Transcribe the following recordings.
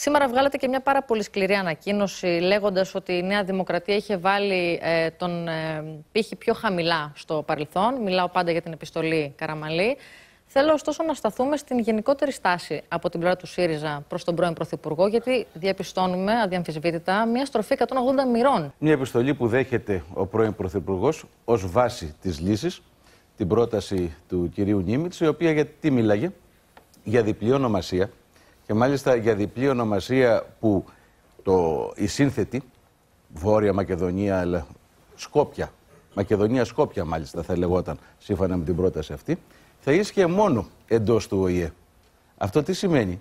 Σήμερα βγάλατε και μια πάρα πολύ σκληρή ανακοίνωση λέγοντας ότι η Νέα Δημοκρατία είχε βάλει ε, τον ε, πύχη πιο χαμηλά στο παρελθόν. Μιλάω πάντα για την επιστολή Καραμαλή. Θέλω ωστόσο να σταθούμε στην γενικότερη στάση από την πλευρά του ΣΥΡΙΖΑ προς τον πρώην Πρωθυπουργό, γιατί διαπιστώνουμε αδιαμφισβήτητα μια στροφή 180 μοιρών. Μια επιστολή που δέχεται ο πρώην Πρωθυπουργός ως βάση της λύσης, την πρόταση του κυρίου Νίμιτ, η οποία γιατί μίλαγε για διπλή ονομασία και μάλιστα για διπλή ονομασία που το, η σύνθετη, Βόρεια Μακεδονία, αλλά Σκόπια, Μακεδονία Σκόπια μάλιστα θα λεγόταν σύμφωνα με την πρόταση αυτή, θα ίσχυε μόνο εντός του ΟΗΕ. Αυτό τι σημαίνει,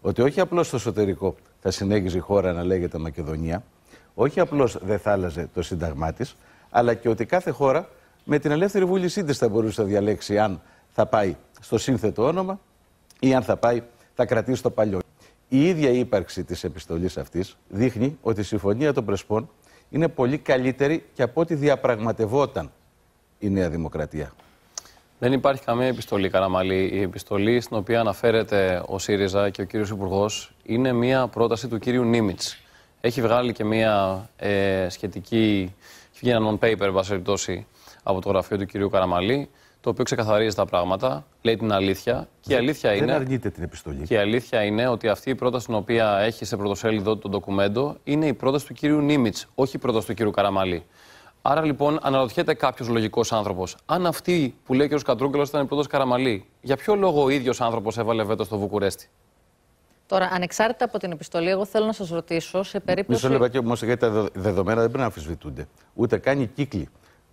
ότι όχι απλώς στο εσωτερικό θα συνέχιζε η χώρα να λέγεται Μακεδονία, όχι απλώς δεν θα άλλαζε το σύνταγμά της, αλλά και ότι κάθε χώρα με την ελεύθερη βούλησή της θα μπορούσε να διαλέξει αν θα πάει στο σύνθετο όνομα ή αν θα πάει θα κρατήσει το παλιό. Η ίδια ύπαρξη της επιστολής αυτής δείχνει ότι η συμφωνία των Πρεσπών είναι πολύ καλύτερη και από ό,τι διαπραγματευόταν η Νέα Δημοκρατία. Δεν υπάρχει καμία επιστολή, Καραμαλή. Η επιστολή στην οποία αναφέρεται ο ΣΥΡΙΖΑ και ο κύριος Υπουργός είναι μια πρόταση του κύριου Νίμιτ. Έχει βγάλει και μια ε, σχετική. Έχει βγει ένα non-paper, εν από το γραφείο του κυρίου Καραμαλή το οποίο ξεκαθαρίζει τα πράγματα, λέει την αλήθεια. Και η αλήθεια δεν είναι, αρνείται την επιστολή. Και η αλήθεια είναι ότι αυτή η πρόταση την οποία έχει σε πρωτοσέλιδο το ντοκουμέντο είναι η πρόταση του κύριου Νίμιτ, όχι η πρόταση του κύριου Καραμαλή. Άρα λοιπόν αναρωτιέται κάποιος λογικός άνθρωπος, αν αυτή που λέει ο κ. Κατρούγκελο ήταν η πρόταση Καραμαλή, για ποιο λόγο ο ίδιος άνθρωπος έβαλε βέτο στο Βουκουρέστι. Τώρα, ανεξάρτητα από την επιστολή, εγώ θέλω να σας ρωτήσω σε περίπτωση. Μισό λεπτό όμως, γιατί τα δεδομένα δεν πρέπει να αμφισβητούνται. Ούτε κάνει κύκλοι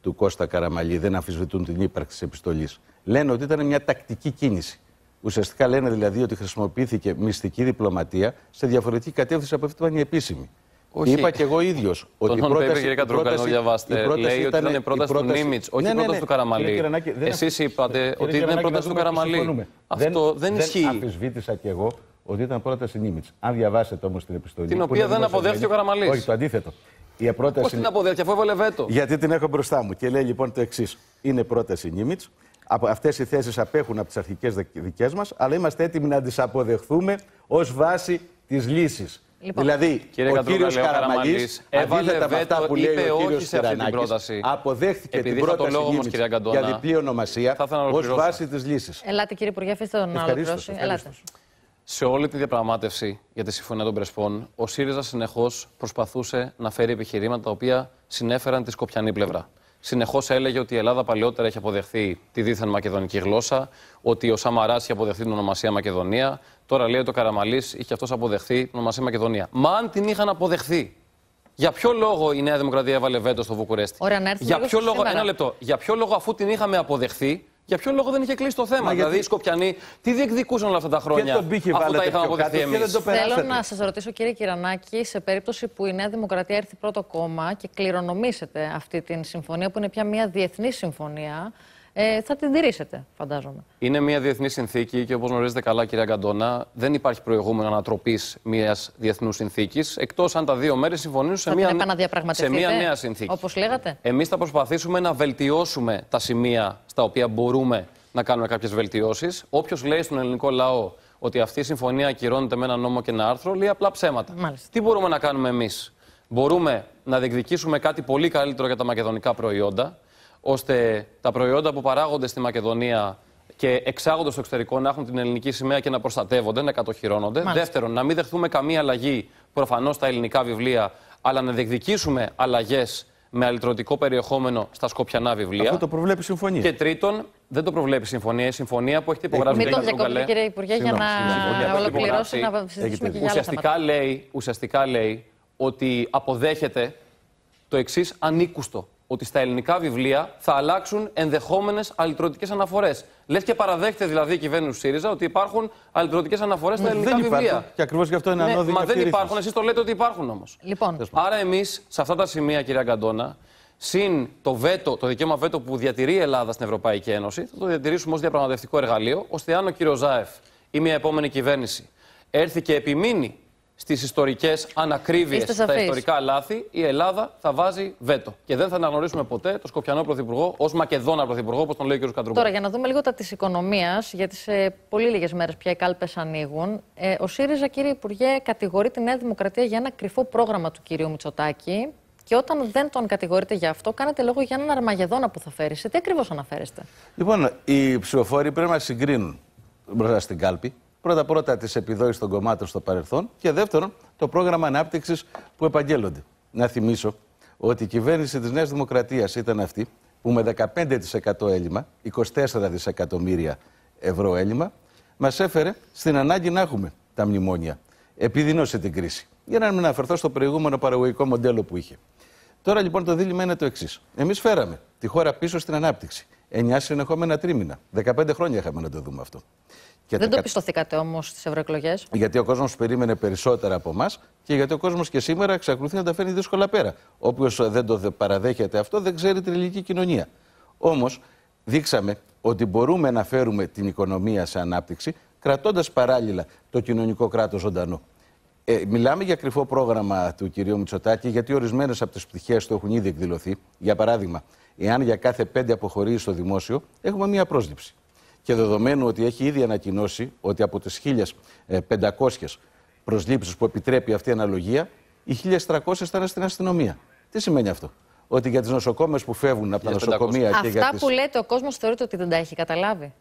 του Κώστα Καραμαλή δεν αμφισβητούν την ύπαρξη της επιστολής. Λένε ότι ήταν μια τακτική κίνηση. Ουσιαστικά λένε δηλαδή ότι χρησιμοποιήθηκε μυστική διπλωματία σε διαφορετική κατεύθυνση από αυτή που ήταν η επίσημη. Όχι. Είπα κι εγώ ίδιος. Ότι τον πρόταση, κύριε Κατρούκα, διαβάστε. Λέει ότι ήταν πρόταση Νίμιτ, όχι ναι, ναι, ναι. πρόταση ναι. του Καραμαλή. Εσεί είπατε ότι ήταν πρόταση του Καραμαλή. Αυτό δεν ισχύει. Αμφισβήτησα κι εγώ ότι ήταν πρόταση Νίμιτ. Αν διαβάσετε όμως την επιστολή. Την οποία δεν αποδέχτηκε ο Καραμαλής. Όχι, το αντίθετο. Η την αποδέχτηκε, αφού έβαλε βέτο. Γιατί την έχω μπροστά μου και λέει λοιπόν το εξής. Είναι πρόταση Νίμιτ. Αυτές οι θέσεις απέχουν από τις αρχικές δικές μας, αλλά είμαστε έτοιμοι να τις αποδεχθούμε ως βάση της λύσης. Λοιπόν, δηλαδή, ο κύριο Καραμαλή έβαλε τα αυτά που είπε λέει ο κύριο Καρανάκη. Αποδέχθηκε την πρόταση Nimitz για διπλή ονομασία ω βάση της λύσης. Ελάτε, κύριε Υπουργέ, αφήστε τον άλλο. Σε όλη τη διαπραγμάτευση για τη Συμφωνία των Πρεσπών, ο ΣΥΡΙΖΑ συνεχώς προσπαθούσε να φέρει επιχειρήματα τα οποία συνέφεραν τη σκοπιανή πλευρά. Συνεχώς έλεγε ότι η Ελλάδα παλαιότερα έχει αποδεχθεί τη δίθεν μακεδονική γλώσσα, ότι ο Σαμαράς είχε αποδεχθεί την ονομασία Μακεδονία. Τώρα λέει ότι ο Καραμαλής είχε αυτός αποδεχθεί την ονομασία Μακεδονία. Μα αν την είχαν αποδεχθεί, για ποιο λόγο η Νέα Δημοκρατία έβαλε βέτο στο Βουκουρέστι. Ωραία, να έρθει για ποιο λόγο, ένα λεπτό. Για ποιο λόγο, αφού την είχαμε αποδεχθεί, για ποιο λόγο δεν είχε κλείσει το θέμα. Μα δηλαδή, οι Σκοπιανοί τι διεκδικούσαν όλα αυτά τα χρόνια. Και τον τα είχαμε αποδεχθεί εμεί. Θέλω να σας ρωτήσω, κύριε Κυρανάκη, σε περίπτωση που η Νέα Δημοκρατία έρθει πρώτο κόμμα και κληρονομήσετε αυτή την συμφωνία, που είναι πια μια διεθνή συμφωνία, ε, θα την τηρήσετε, φαντάζομαι. Είναι μια διεθνή συνθήκη και όπως γνωρίζετε καλά, κυρία Γκαντόνα, δεν υπάρχει προηγούμενο ανατροπής μιας διεθνούς συνθήκης, εκτός αν τα δύο μέρη συμφωνήσουν σε, μια... μια νέα συνθήκη. Όπως λέγατε. Εμείς θα προσπαθήσουμε να βελτιώσουμε τα σημεία στα οποία μπορούμε να κάνουμε κάποιες βελτιώσεις. Όποιος λέει στον ελληνικό λαό ότι αυτή η συμφωνία ακυρώνεται με ένα νόμο και ένα άρθρο, λέει απλά ψέματα. Μάλιστα. Τι μπορούμε να κάνουμε εμείς. Μπορούμε να διεκδικήσουμε κάτι πολύ καλύτερο για τα μακεδονικά προϊόντα ώστε τα προϊόντα που παράγονται στη Μακεδονία και εξάγονται στο εξωτερικό να έχουν την ελληνική σημαία και να προστατεύονται, να κατοχυρώνονται. Μάλιστα. Δεύτερον, να μην δεχθούμε καμία αλλαγή προφανώς στα ελληνικά βιβλία, αλλά να διεκδικήσουμε αλλαγές με αλυτρωτικό περιεχόμενο στα σκοπιανά βιβλία. Αυτό το προβλέπει η συμφωνία. Και τρίτον, δεν το προβλέπει η συμφωνία. Η συμφωνία που έχετε υπογράψει. Μην το διακόπτετε, κύριε Υπουργέ, για να ολοκληρώσει να συζητήσουμε και ουσιαστικά λέει, ουσιαστικά λέει ότι αποδέχεται το εξής ανίκουστο ότι στα ελληνικά βιβλία θα αλλάξουν ενδεχόμενες αλυτρωτικές αναφορές. Λες και παραδέχεται δηλαδή η κυβέρνηση ΣΥΡΙΖΑ ότι υπάρχουν αλυτρωτικές αναφορές στα ναι, ελληνικά βιβλία. Και ακριβώς γι' αυτό είναι ναι, ανώδυνο. Μα δεν υπάρχουν, εσείς το λέτε ότι υπάρχουν όμως. Λοιπόν. Άρα εμείς σε αυτά τα σημεία, κυρία Γκαντόνα, συν το, βέτο, το δικαίωμα βέτο που διατηρεί η Ελλάδα στην Ευρωπαϊκή Ένωση, θα το διατηρήσουμε ως διαπραγματευτικό εργαλείο, ώστε αν ο κύριος Ζάεφ ή μια επόμενη κυβέρνηση έρθει και επιμείνει στις ιστορικές ανακρίβειες, στα ιστορικά λάθη, η Ελλάδα θα βάζει βέτο. Και δεν θα αναγνωρίσουμε ποτέ τον Σκοπιανό Πρωθυπουργό ως Μακεδόνα Πρωθυπουργό, όπως τον λέει ο κ. Καντρούμπα. Τώρα, για να δούμε λίγο τα της οικονομίας, γιατί σε πολύ λίγες μέρες πια οι κάλπες ανοίγουν. Ε, ο ΣΥΡΙΖΑ, κύριε Υπουργέ, κατηγορεί τη Νέα Δημοκρατία για ένα κρυφό πρόγραμμα του κ. Μητσοτάκη. Και όταν δεν τον κατηγορείτε για αυτό, κάνετε λόγο για έναν Αρμαγεδόνα που θα φέρει. Σε τι ακριβώς αναφέρεστε. Λοιπόν, οι ψηφοφόροι πρέπει να συγκρίνουν μπροστά στην κάλπη πρώτα-πρώτα τις επιδόσεις των κομμάτων στο παρελθόν και δεύτερον το πρόγραμμα ανάπτυξης που επαγγέλλονται. Να θυμίσω ότι η κυβέρνηση της Νέας Δημοκρατίας ήταν αυτή που με 15% έλλειμμα, 24 δισεκατομμύρια ευρώ έλλειμμα, μας έφερε στην ανάγκη να έχουμε τα μνημόνια. Επιδεινώσε την κρίση. Για να μην αναφερθώ στο προηγούμενο παραγωγικό μοντέλο που είχε. Τώρα λοιπόν το δίλημα είναι το εξής. Εμείς φέραμε τη χώρα πίσω στην ανάπτυξη. 9 συνεχόμενα τρίμηνα. 15 χρόνια είχαμε να το δούμε αυτό. δεν το πιστωθήκατε όμως στις ευρωεκλογές. Γιατί ο κόσμος περίμενε περισσότερα από εμάς και γιατί ο κόσμος και σήμερα εξακολουθεί να τα φέρνει δύσκολα πέρα. Όποιος δεν το παραδέχεται αυτό δεν ξέρει την ελληνική κοινωνία. Όμως δείξαμε ότι μπορούμε να φέρουμε την οικονομία σε ανάπτυξη κρατώντας παράλληλα το κοινωνικό κράτος ζωντανό. Ε, μιλάμε για κρυφό πρόγραμμα του κυρίου Μητσοτάκη, γιατί ορισμένες από τις πτυχές του έχουν ήδη εκδηλωθεί. Για παράδειγμα, εάν για κάθε πέντε αποχωρήσει στο δημόσιο, έχουμε μία πρόσληψη. Και δεδομένου ότι έχει ήδη ανακοινώσει ότι από τις 1.500 προσλήψεις που επιτρέπει αυτή η αναλογία, οι 1.300 ήταν στην αστυνομία. Τι σημαίνει αυτό. Ότι για τις νοσοκόμες που φεύγουν από τα νοσοκομεία. και για τις... που λέτε ο κόσμος θεωρείται ότι δεν τα έχει καταλάβει.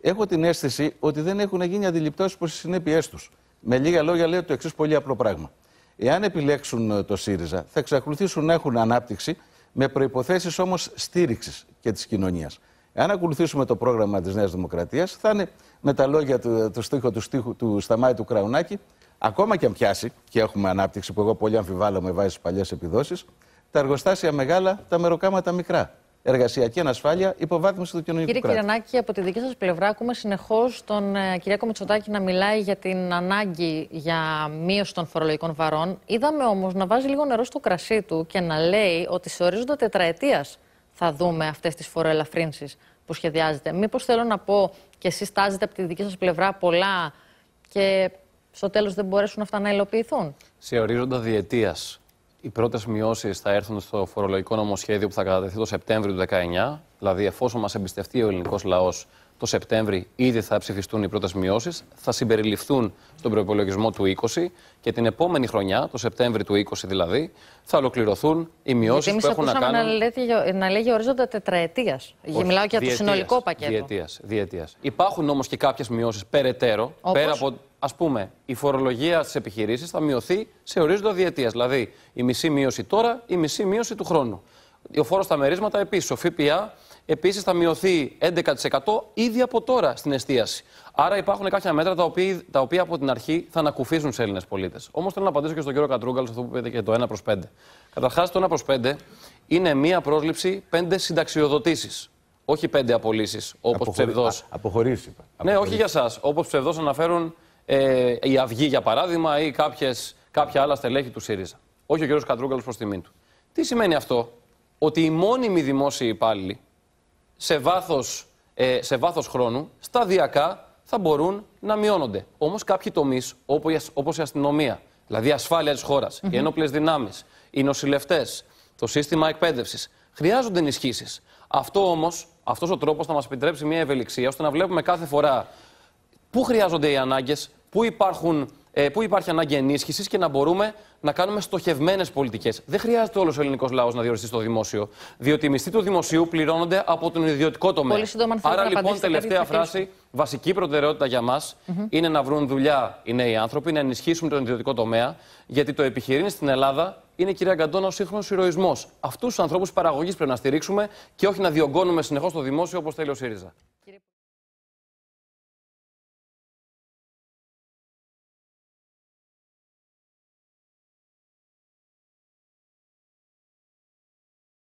Έχω την αίσθηση ότι δεν έχουν γίνει αντιληπτό προς τις συνέπειές τους. Με λίγα λόγια, λέω το εξής πολύ απλό πράγμα. Εάν επιλέξουν ε, το ΣΥΡΙΖΑ, θα εξακολουθήσουν να έχουν ανάπτυξη με προποθέσει όμως στήριξης και της κοινωνίας. Εάν ακολουθήσουμε το πρόγραμμα της Νέας Δημοκρατίας, θα είναι με τα λόγια του, του στίχου του, στίχου, του Σταμάη του Κραουνάκη, ακόμα και αν πιάσει, και έχουμε ανάπτυξη που εγώ πολύ αμφιβάλλω με βάση τι παλιές επιδόσεις, τα εργοστάσια μεγάλα, τα μεροκάματα μικρά εργασιακή ανασφάλεια, υποβάθμιση του κοινωνικού Κύριε κράτους. Κύριε Κυριανάκη, από τη δική σας πλευρά, ακούμε συνεχώς τον ε, κυρία Κομιτσοτάκη να μιλάει για την ανάγκη για μείωση των φορολογικών βαρών. Είδαμε όμως να βάζει λίγο νερό στο κρασί του και να λέει ότι σε ορίζοντα τετραετίας θα δούμε αυτές τις φοροελαφρύνσεις που σχεδιάζεται. Μήπως θέλω να πω και εσείς τάζετε από τη δική σας πλευρά πολλά και στο τέλος δεν μπορέσουν αυτά να υλοποιηθούν. Σε ορίζοντα διετίας οι πρώτες μειώσεις θα έρθουν στο φορολογικό νομοσχέδιο που θα κατατεθεί το Σεπτέμβριο του 2019. Δηλαδή, εφόσον μας εμπιστευτεί ο ελληνικός λαός το Σεπτέμβριο ήδη θα ψηφιστούν οι πρώτες μειώσεις, θα συμπεριληφθούν στον προπολογισμό του 20 και την επόμενη χρονιά, το Σεπτέμβριο του 20 δηλαδή, θα ολοκληρωθούν οι μειώσει που έχουν να κάνουν. Να, λέτε, να λέγει ορίζοντα τετραετίας. Μιλάω για το συνολικό πακέτο. Διετίας. Υπάρχουν όμως και κάποιες μειώσεις περαιτέρω, πέρα από ας πούμε, η φορολογία στις επιχειρήσεις θα μειωθεί σε ορίζοντα διετίας. Δηλαδή, η μισή μείωση τώρα, η μισή μείωση του χρόνου. Ο φόρος στα μερίσματα επίσης, ο ΦΠΑ επίσης θα μειωθεί 11% ήδη από τώρα στην εστίαση. Άρα υπάρχουν κάποια μέτρα τα οποία, τα οποία από την αρχή θα ανακουφίσουν στους Έλληνες πολίτες. Όμως θέλω να απαντήσω και στον κύριο Κατρούγκαλ αυτό που είπε και το 1 προ 5. Καταρχάς, το 1 προ 5 είναι μία πρόσληψη 5 συνταξιοδοτήσεις. Όχι 5 απολύσεις, όπως ψευδό. Αποχωρήσει. Ναι, όχι για εσά. Όπως ψευδός αναφέρουν ε, η Αυγή για παράδειγμα ή κάποιες, κάποια άλλα στελέχη του ΣΥΡΙΖΑ. Όχι ο κ. Κατρούγκαλο προς τιμήν του. Τι σημαίνει αυτό, ότι οι μόνιμοι δημόσιοι υπάλληλοι σε βάθος ε, βάθος χρόνου σταδιακά θα μπορούν να μειώνονται. Όμως κάποιοι τομείς, όπως η αστυνομία, δηλαδή η ασφάλεια της χώρας, mm -hmm. οι ένοπλες δυνάμεις, οι νοσηλευτές, το σύστημα εκπαίδευσης, χρειάζονται ενισχύσεις. Αυτό όμως, αυτός ο τρόπος θα μας επιτρέψει μια ευελιξία ώστε να βλέπουμε κάθε φορά πού χρειάζονται οι ανάγκες, πού, υπάρχουν, ε, πού υπάρχει ανάγκη ενίσχυσης και να μπορούμε να κάνουμε στοχευμένες πολιτικές. Δεν χρειάζεται όλος ο ελληνικός λαός να διοριστεί στο δημόσιο. Διότι οι μισθοί του δημοσίου πληρώνονται από τον ιδιωτικό τομέα. Άρα λοιπόν, τελευταία φράση, βασική προτεραιότητα για μας είναι να βρουν δουλειά οι νέοι άνθρωποι, να ενισχύσουν τον ιδιωτικό τομέα. Γιατί το επιχειρήν στην Ελλάδα είναι, κυρία Καντώνα, ο σύγχρονος ηρωισμός. Αυτούς τους ανθρώπους παραγωγής πρέπει να στηρίξουμε και όχι να διωγγώνουμε συνεχώς το δημόσιο όπως θέλει ο ΣΥΡΙΖΑ.